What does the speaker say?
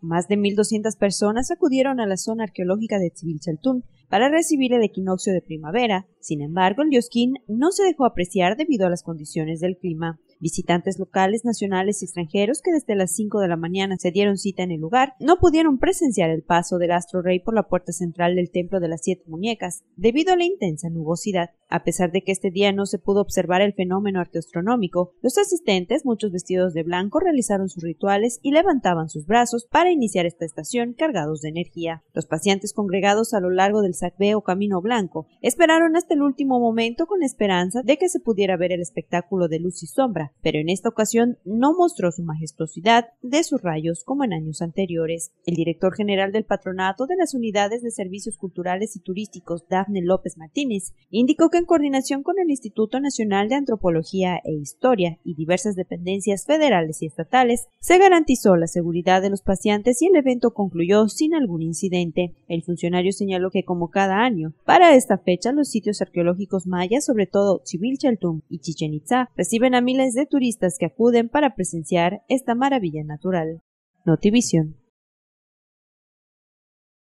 Más de 1.200 personas acudieron a la zona arqueológica de Tzibilchaltún para recibir el equinoccio de primavera, sin embargo, el Diosquín no se dejó apreciar debido a las condiciones del clima. Visitantes locales, nacionales y extranjeros que desde las 5 de la mañana se dieron cita en el lugar no pudieron presenciar el paso del astro rey por la puerta central del templo de las siete muñecas debido a la intensa nubosidad. A pesar de que este día no se pudo observar el fenómeno astronómico los asistentes, muchos vestidos de blanco, realizaron sus rituales y levantaban sus brazos para iniciar esta estación cargados de energía. Los pacientes congregados a lo largo del sacbeo camino blanco esperaron hasta el último momento con esperanza de que se pudiera ver el espectáculo de luz y sombra, pero en esta ocasión no mostró su majestuosidad de sus rayos como en años anteriores. El director general del patronato de las unidades de servicios culturales y turísticos, Dafne López Martínez, indicó que en coordinación con el Instituto Nacional de Antropología e Historia y diversas dependencias federales y estatales, se garantizó la seguridad de los pacientes y el evento concluyó sin algún incidente. El funcionario señaló que como cada año, para esta fecha los sitios arqueológicos mayas, sobre todo Chaltum y Chichen Itza, reciben a miles de turistas que acuden para presenciar esta maravilla natural. Notivision.